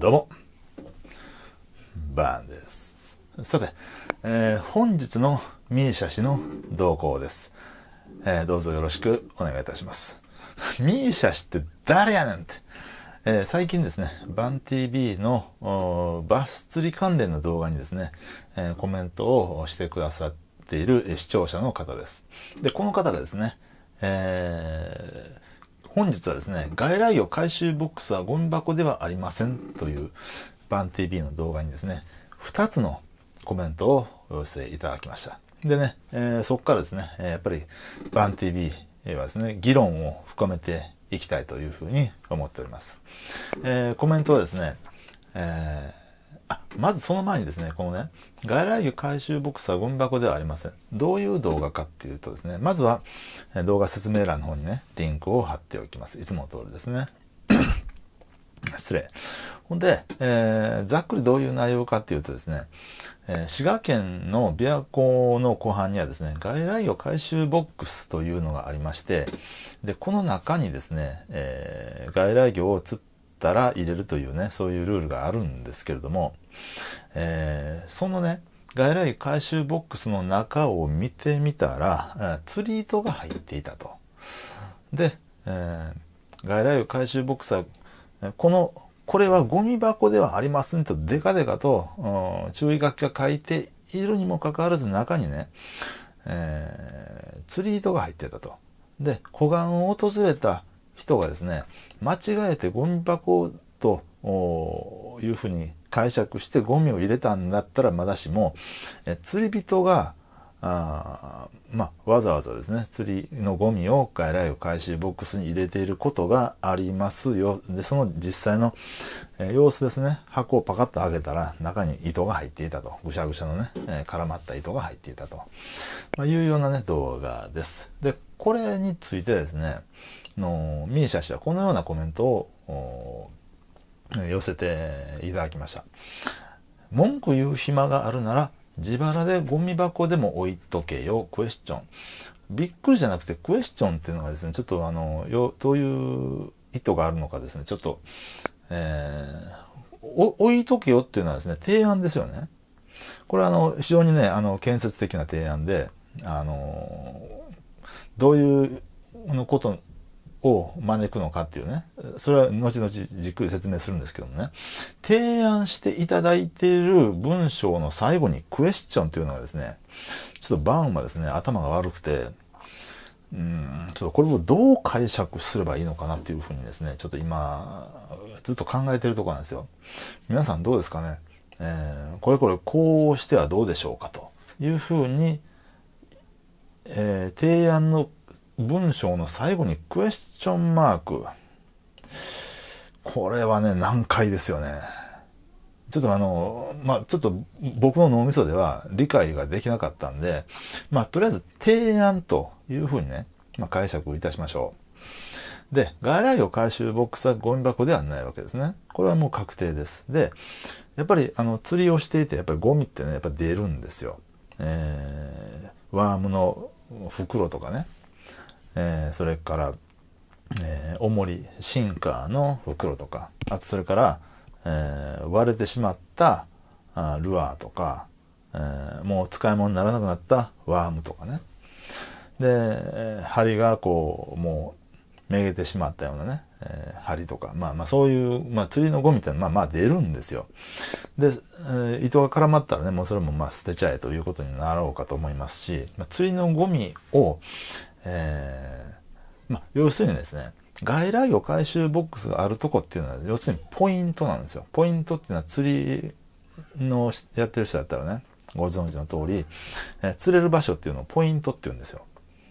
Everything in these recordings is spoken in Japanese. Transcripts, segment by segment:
どうも、バーンです。さて、えー、本日の misia 氏の動向です、えー、どうぞよろしくお願いいたします。misia 氏って誰やねんって。えー、最近ですね、バン TV のバス釣り関連の動画にですね、えコメントをしてくださっている視聴者の方です。で、この方がですね、えー、本日はですね、外来魚回収ボックスはゴミ箱ではありませんというバン TV の動画にですね、2つのコメントをお寄せいただきました。でね、えー、そこからですね、やっぱりバン TV はですね、議論を深めていきたいというふうに思っております。えー、コメントはですね、えーまずその前にですね、このね、外来魚回収ボックスはゴミ箱ではありません。どういう動画かっていうとですね、まずは動画説明欄の方にね、リンクを貼っておきます。いつもの通りですね。失礼。ほんで、えー、ざっくりどういう内容かっていうとですね、えー、滋賀県の琵琶湖の湖畔にはですね、外来魚回収ボックスというのがありまして、で、この中にですね、えー、外来魚を釣っったら入れるというねそういうルールがあるんですけれども、えー、そのね外来回収ボックスの中を見てみたら釣り糸が入っていたと。で、えー、外来回収ボックスはこのこれはゴミ箱ではありませんとデカデカと注意書きが書いているにもかかわらず中にね、えー、釣り糸が入ってたと。で、湖岸を訪れた人がですね、間違えてゴミ箱というふうに解釈してゴミを入れたんだったらまだしも、え釣り人があまあ、わざわざですね、釣りのゴミを外来を回収ボックスに入れていることがありますよ。で、その実際の、様子ですね、箱をパカッと開けたら中に糸が入っていたと。ぐしゃぐしゃのね、絡まった糸が入っていたと。まあ、いうようなね、動画です。で、これについてですね、のミーシャ氏はこのようなコメントを寄せていただきました。文句言う暇があるなら自腹でゴミ箱でも置いとけよ、クエスチョン。びっくりじゃなくてクエスチョンっていうのがですね、ちょっとあの、よどういう意図があるのかですね、ちょっと、えー、置いとけよっていうのはですね、提案ですよね。これはあの、非常にね、あの、建設的な提案で、あの、どういうのことを招くのかっていうね、それは後々じっくり説明するんですけどもね、提案していただいている文章の最後にクエスチョンというのがですね、ちょっとバーンはですね、頭が悪くて、うん、ちょっとこれをどう解釈すればいいのかなっていうふうにですね、ちょっと今、ずっと考えてるところなんですよ。皆さんどうですかね、えー、これこれこうしてはどうでしょうかというふうに、えー、提案の文章の最後にクエスチョンマーク。これはね、難解ですよね。ちょっとあの、まあ、ちょっと僕の脳みそでは理解ができなかったんで、まあ、とりあえず提案というふうにね、まあ、解釈いたしましょう。で、外来魚回収ボックスはゴミ箱ではないわけですね。これはもう確定です。で、やっぱりあの釣りをしていて、やっぱりゴミってね、やっぱ出るんですよ。えー、ワームの袋とかね、えー、それから、えー、重り、シンカーの袋とか、あとそれから、えー、割れてしまったあルアーとか、えー、もう使い物にならなくなったワームとかね。で、針がこう、もう、めげてしまったようなね、えー、針とか、まあまあそういう、まあ釣りのゴミってのはまあまあ出るんですよ。で、えー、糸が絡まったらね、もうそれもまあ捨てちゃえということになろうかと思いますし、まあ、釣りのゴミを、えー、ま要するにですね、外来魚回収ボックスがあるとこっていうのは、要するにポイントなんですよ。ポイントっていうのは釣りのやってる人だったらね、ご存知の通り、えー、釣れる場所っていうのをポイントって言うんですよ。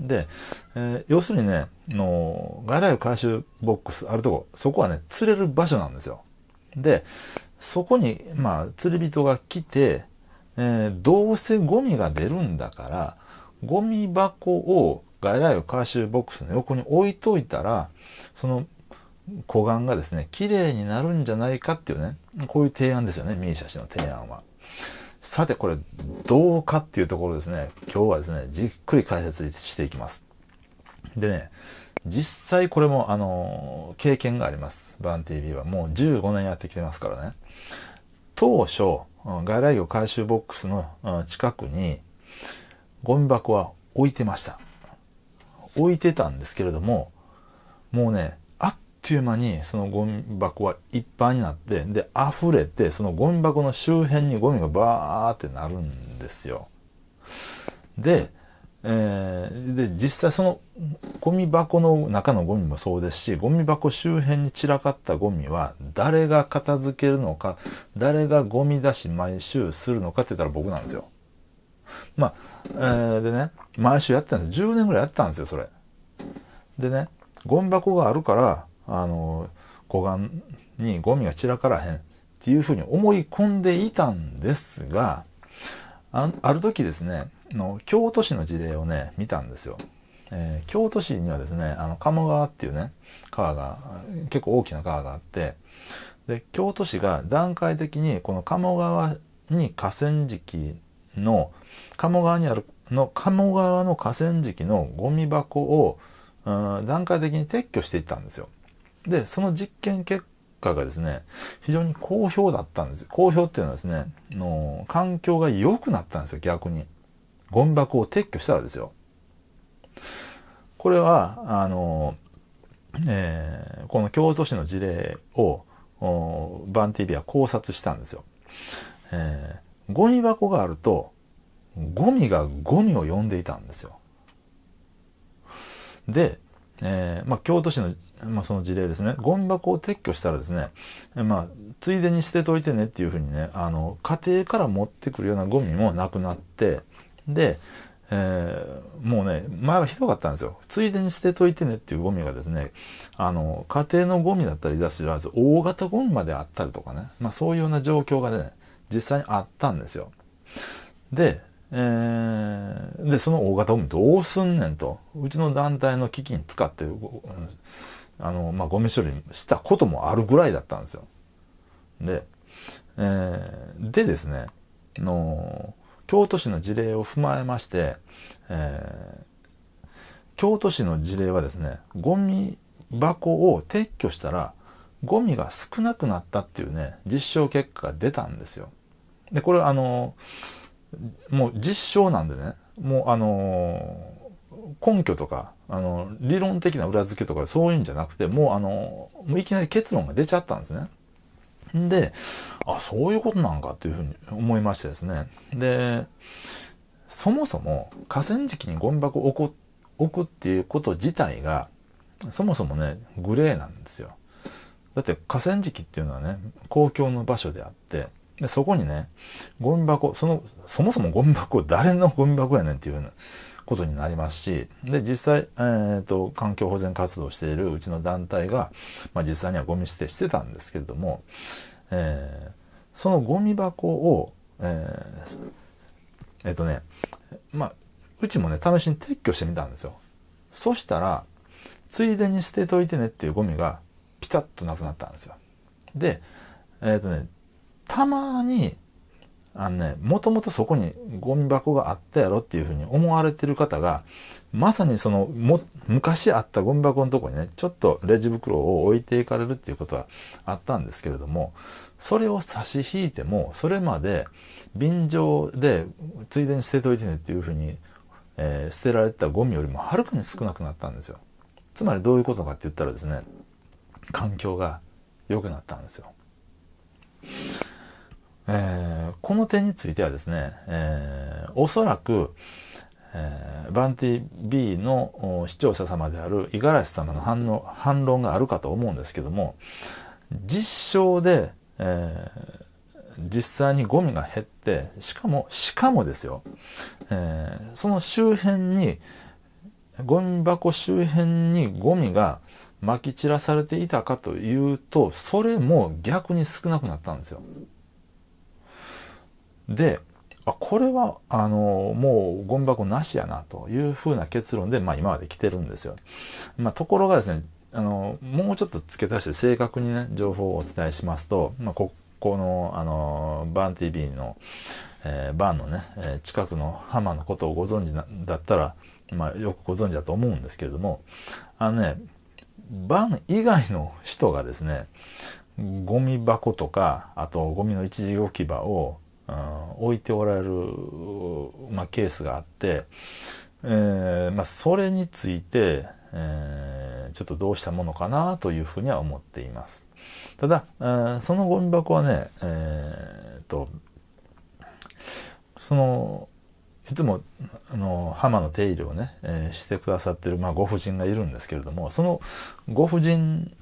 で、えー、要するにね、の外来魚回収ボックスあるとこ、そこはね、釣れる場所なんですよ。で、そこに、まあ、釣り人が来て、えー、どうせゴミが出るんだから、ゴミ箱を外来を回収ボックスの横に置いといたら、その湖岸がですね、綺麗になるんじゃないかっていうね、こういう提案ですよね、ミーシャ氏の提案は。さて、これ、どうかっていうところですね、今日はですね、じっくり解説していきます。でね、実際これも、あの、経験があります。バン TV は。もう15年やってきてますからね。当初、外来魚回収ボックスの近くに、ゴミ箱は置いてました。置いてたんですけれどももうねあっという間にそのゴミ箱はいっぱいになってで溢れてそのゴミ箱の周辺にゴミがバーってなるんですよ。で,、えー、で実際そのゴミ箱の中のゴミもそうですしゴミ箱周辺に散らかったゴミは誰が片付けるのか誰がゴミ出し毎週するのかって言ったら僕なんですよ。まあ、えー、でね、毎週やってたんです。10年ぐらいやったんですよ、それ。でね、ゴミ箱があるから、あの、湖岸にゴミが散らからへんっていうふうに思い込んでいたんですが、あある時ですねの、京都市の事例をね、見たんですよ。えー、京都市にはですね、あの、鴨川っていうね、川が、結構大きな川があって、で、京都市が段階的にこの鴨川に河川敷の鴨川にあるの鴨川の河川敷のゴミ箱を段階的に撤去していったんですよ。で、その実験結果がですね、非常に好評だったんです。好評っていうのはですね、の環境が良くなったんですよ、逆に。ゴミ箱を撤去したらですよ。これは、あの、えー、この京都市の事例を、バンティビは考察したんですよ。えーゴミ箱があると、ゴミがゴミを呼んでいたんですよ。で、えー、まあ、京都市の、まあ、その事例ですね、ゴミ箱を撤去したらですね、まあ、ついでに捨てといてねっていうふうにね、あの、家庭から持ってくるようなゴミもなくなって、で、えー、もうね、前はひどかったんですよ。ついでに捨てといてねっていうゴミがですね、あの、家庭のゴミだったりだし、大型ゴミまであったりとかね、まあそういうような状況がね、実際にあったんですよ。で、えー、で、その大型ゴミどうすんねんと、うちの団体の基金使って、あの、まあ、ゴミ処理したこともあるぐらいだったんですよ。で、えー、でですね、の、京都市の事例を踏まえまして、えー、京都市の事例はですね、ゴミ箱を撤去したら、ゴミが少なくなったっていうね、実証結果が出たんですよ。で、これあの、もう実証なんでね、もうあの、根拠とか、あの、理論的な裏付けとかそういうんじゃなくて、もうあの、もういきなり結論が出ちゃったんですね。で、あ、そういうことなんかというふうに思いましてですね。で、そもそも河川敷にゴミ箱を置くっていうこと自体が、そもそもね、グレーなんですよ。だって河川敷っていうのはね、公共の場所であって、で、そこにね、ゴミ箱、その、そもそもゴミ箱、誰のゴミ箱やねんっていううなことになりますし、で、実際、えー、と、環境保全活動しているうちの団体が、まあ、実際にはゴミ捨てしてたんですけれども、えー、そのゴミ箱を、えー、えっ、ー、とね、まあ、うちもね、試しに撤去してみたんですよ。そしたら、ついでに捨てといてねっていうゴミが、ピタッとなくなったんですよ。で、えっ、ー、とね、たまに、あのね、もともとそこにゴミ箱があったやろっていうふうに思われてる方が、まさにその、も、昔あったゴミ箱のとこにね、ちょっとレジ袋を置いていかれるっていうことはあったんですけれども、それを差し引いても、それまで便乗で、ついでに捨てといてねっていうふうに、えー、捨てられてたゴミよりもはるかに少なくなったんですよ。つまりどういうことかって言ったらですね、環境が良くなったんですよ。えー、この点についてはですね、えー、おそらく、えー、バンティ B の視聴者様である五十嵐様の反反論があるかと思うんですけども実証で、えー、実際にゴミが減ってしかもしかもですよ、えー、その周辺にゴミ箱周辺にゴミが撒き散らされていたかというとそれも逆に少なくなったんですよ。であこれはあのもうゴミ箱なしやなというふうな結論で、まあ、今まで来てるんですよ。まあ、ところがですねあのもうちょっと付け足して正確にね情報をお伝えしますと、まあ、ここのあのバン TV の、えー、バンのね、え近くの浜のことをご存知なだったら、まあ、よくご存知だと思うんですけれどもあのねバン以外の人がですねゴミ箱とかあとゴミの一時置き場をうん、置いておられる、まあ、ケースがあって、えーまあ、それについて、えー、ちょっとどうしたものかなというふうには思っています。ただ、えー、そのゴミ箱はね、えー、と、その、いつも、あの、浜の手入れをね、えー、してくださってる、まあ、ご婦人がいるんですけれども、そのご婦人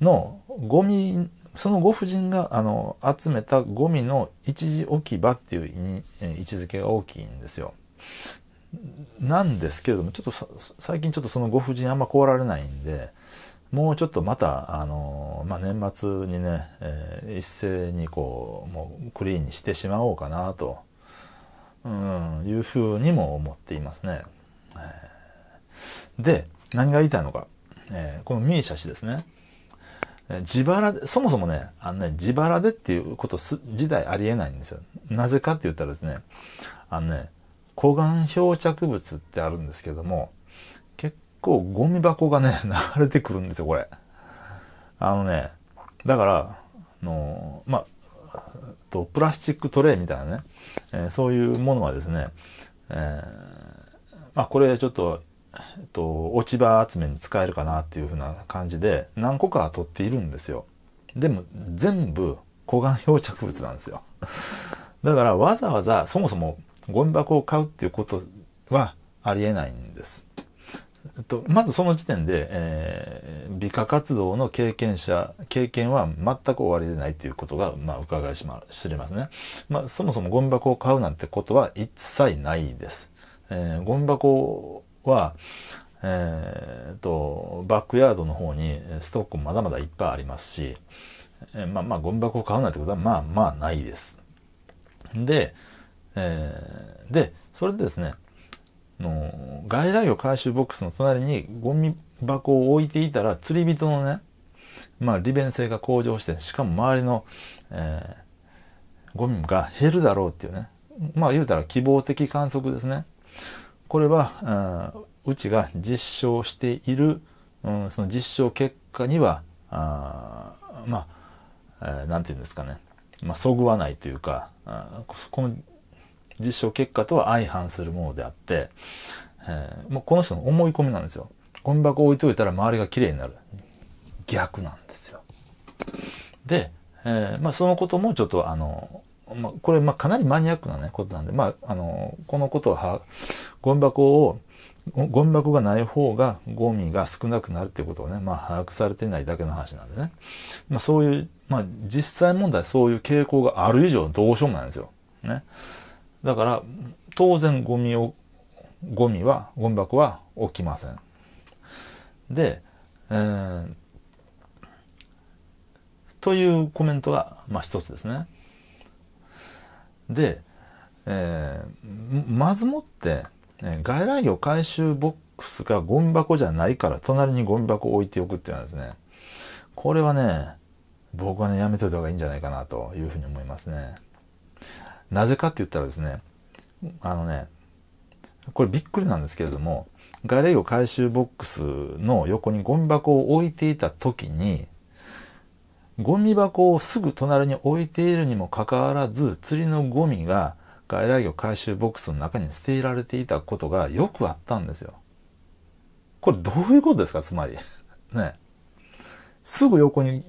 のゴミそのご婦人があの集めたゴミの一時置き場っていうに、え位置づけが大きいんですよ。なんですけれどもちょっと最近ちょっとそのご婦人あんま凍られないんでもうちょっとまたあの、まあ、年末にね、えー、一斉にこうもうクリーンにしてしまおうかなと、うん、いうふうにも思っていますね。で何が言いたいのか、えー、このミーシャ氏ですね。自腹で、そもそもね、あのね、自腹でっていうことす、自体ありえないんですよ。なぜかって言ったらですね、あのね、湖岸漂着物ってあるんですけども、結構ゴミ箱がね、流れてくるんですよ、これ。あのね、だから、あの、まと、プラスチックトレイみたいなね、えー、そういうものはですね、えー、まあ、これちょっとえっと、落ち葉集めに使えるかなっていうふうな感じで何個かは取っているんですよ。でも全部小岩漂着物なんですよ。だからわざわざそもそもゴミ箱を買うっていうことはありえないんです。えっと、まずその時点で、えー、美化活動の経験者、経験は全く終わりでないということが、まあ、伺いしま、知れますね。まあ、そもそもゴミ箱を買うなんてことは一切ないです。えー、ゴミ箱は、えー、と、バックヤードの方にストックもまだまだいっぱいありますし、えー、まあまあ、ゴミ箱を買わないってことは、まあまあないです。で、えー、で、それでですね、の外来魚回収ボックスの隣にゴミ箱を置いていたら釣り人のね、まあ利便性が向上して、しかも周りの、えー、ゴミが減るだろうっていうね、まあ言うたら希望的観測ですね。これはうちが実証している、うん、その実証結果にはあまあ何、えー、て言うんですかね、まあ、そぐわないというかこの実証結果とは相反するものであって、えー、もうこの人の思い込みなんですよ。ゴミ箱置いといたら周りが綺麗になる。逆なんですよ。で、えー、まあ、そのこともちょっとあのまあ、これ、まあ、かなりマニアックなね、ことなんで、まあ、あの、このことは、ゴミ箱を、ゴミ箱がない方がゴミが少なくなるっていうことをね、まあ、把握されてないだけの話なんでね。まあ、そういう、まあ、実際問題そういう傾向がある以上どうしようもないんですよ。ね。だから、当然ゴミを、ゴミは、ゴミ箱は起きません。で、えー、というコメントが、まあ、一つですね。で、えー、まずもって、え外来魚回収ボックスがゴミ箱じゃないから隣にゴミ箱を置いておくっていうのはですね、これはね、僕はね、やめといた方がいいんじゃないかなというふうに思いますね。なぜかって言ったらですね、あのね、これびっくりなんですけれども、外来魚回収ボックスの横にゴミ箱を置いていた時に、ゴミ箱をすぐ隣に置いているにもかかわらず、釣りのゴミが外来魚回収ボックスの中に捨てられていたことがよくあったんですよ。これどういうことですかつまり。ね。すぐ横に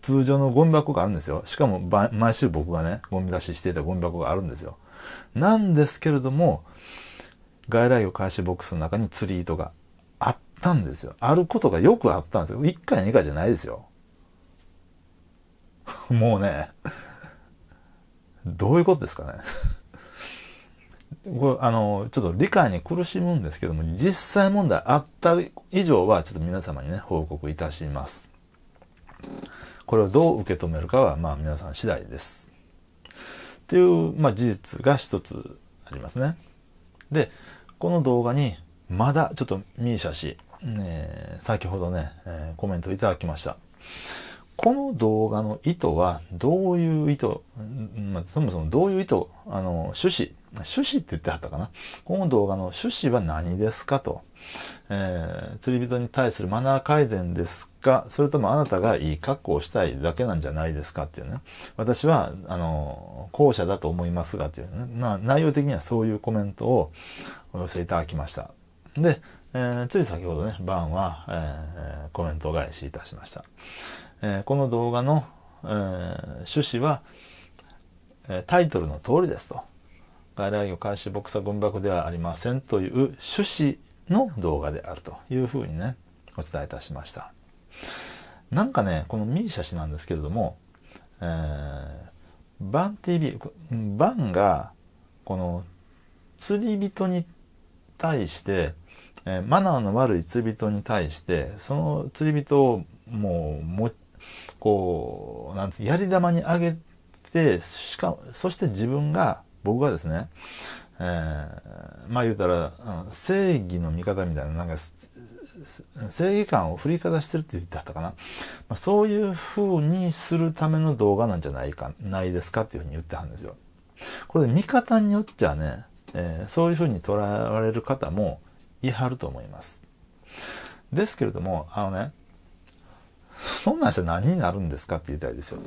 通常のゴミ箱があるんですよ。しかも毎週僕がね、ゴミ出ししていたゴミ箱があるんですよ。なんですけれども、外来魚回収ボックスの中に釣り糸があったんですよ。あることがよくあったんですよ。1回2回じゃないですよ。もうね、どういうことですかね。これあの、ちょっと理解に苦しむんですけども、実際問題あった以上は、ちょっと皆様にね、報告いたします。これをどう受け止めるかは、まあ皆さん次第です。っていう、まあ事実が一つありますね。で、この動画に、まだちょっと misia 氏、え先ほどね、えー、コメントいただきました。この動画の意図はどういう意図、まあ、そもそもどういう意図、あの、趣旨、趣旨って言ってはったかな。この動画の趣旨は何ですかと。えー、釣り人に対するマナー改善ですかそれともあなたがいい格好をしたいだけなんじゃないですかっていうね。私は、あの、後者だと思いますがっていうね。まあ、内容的にはそういうコメントをお寄せいただきました。で、えー、つい先ほどね、バンは、えー、コメント返しいたしました。えこの動画の、え趣旨は、えタイトルの通りですと。外来魚開始ボクサ軍爆ではありませんという趣旨の動画であるというふうにね、お伝えいたしました。なんかね、このミーシャ氏なんですけれども、えー、バン TV、バンが、この、釣り人に対して、えー、マナーの悪い釣り人に対して、その釣り人をもう、こう、なんつやり玉に上げて、しかも、そして自分が、僕がですね、えー、まあ言うたら、正義の味方みたいな、なんか、正義感を振りかざしてるって言ってったかな。まあ、そういう風にするための動画なんじゃないか、ないですかっていうふうに言ってはんですよ。これ見方によっちゃね、えー、そういう風に捉えられる方もいはると思います。ですけれども、あのね、そんなんして何になるんですかって言いたいですよ。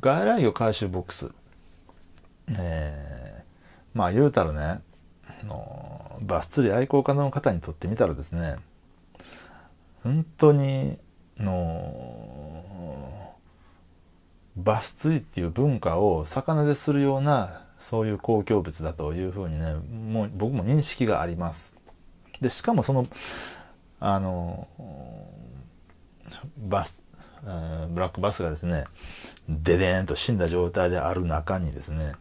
外来魚回収ボックス。えー、まあ言うたらね、のバス釣り愛好家の方にとってみたらですね、本当に、の、バス釣りっていう文化を魚でするような、そういう公共物だというふうにね、もう僕も認識があります。で、しかもその、あの、バス、ブラックバスがですね、ででーんと死んだ状態である中にですね、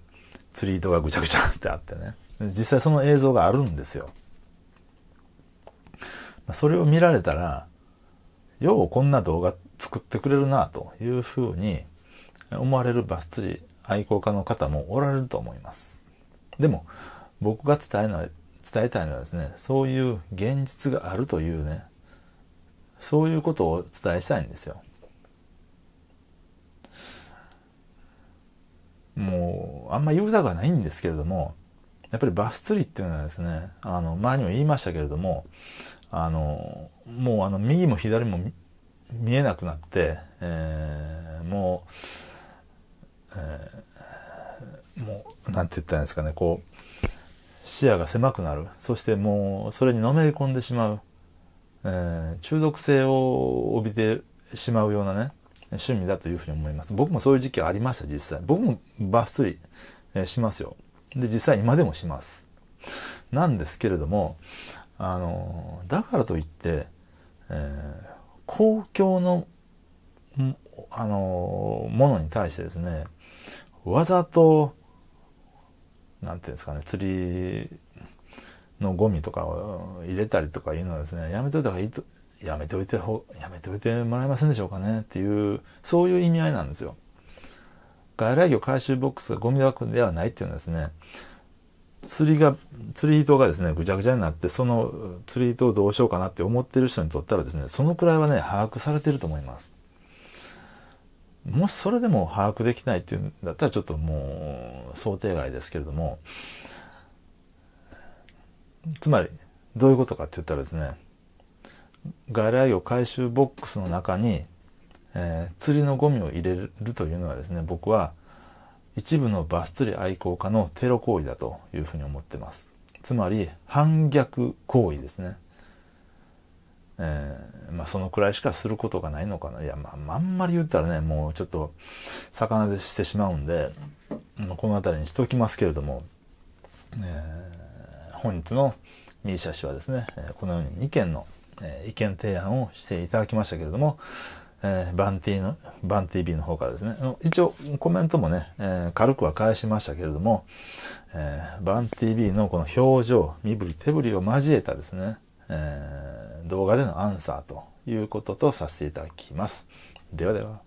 釣り糸がぐちゃぐちゃってあってね、実際その映像があるんですよ。それを見られたら、ようこんな動画作ってくれるなというふうに思われるバス釣り愛好家の方もおられると思います。でも僕が伝えない伝えたいのはですね、そういう現実があるというね、そういうことをお伝えしたいんですよ。もう、あんま言うたくはないんですけれども、やっぱりバス釣りっていうのはですね、あの、前にも言いましたけれども、あの、もうあの、右も左も見えなくなって、えー、もう、えー、もう、なんて言ったらいいんですかね、こう、視野が狭くなる。そしてもう、それにのめり込んでしまう。えー、中毒性を帯びてしまうようなね、趣味だというふうに思います。僕もそういう時期ありました、実際。僕もバッスり、えー、しますよ。で、実際今でもします。なんですけれども、あのだからといって、え公共の、あのものに対してですね、わざと、なんていうんですかね、釣りのゴミとかを入れたりとかいうのはですね、やめといた方がいいと、やめておいてほ、やめておいてもらえませんでしょうかねっていう、そういう意味合いなんですよ。外来魚回収ボックスがゴミ箱ではないっていうのはですね、釣りが、釣り糸がですね、ぐちゃぐちゃになって、その釣り糸をどうしようかなって思ってる人にとったらですね、そのくらいはね、把握されてると思います。もしそれでも把握できないっていうんだったら、ちょっともう想定外ですけれども、つまり、どういうことかって言ったらですね、外来魚回収ボックスの中に、えー、釣りのゴミを入れるというのはですね、僕は一部のバス釣り愛好家のテロ行為だというふうに思ってます。つまり、反逆行為ですね。えー、まあそのくらいしかすることがないのかな。いや、まあ、あんまり言ったらね、もうちょっと魚でしてしまうんで、この辺りにしておきますけれども、えー本日のミーシャ氏はですね、このように2件の意見提案をしていただきましたけれども、えー、バンティの、バン TV の方からですね、一応コメントもね、えー、軽くは返しましたけれども、えー、バン TV のこの表情、身振り手振りを交えたですね、えー、動画でのアンサーということとさせていただきます。ではでは。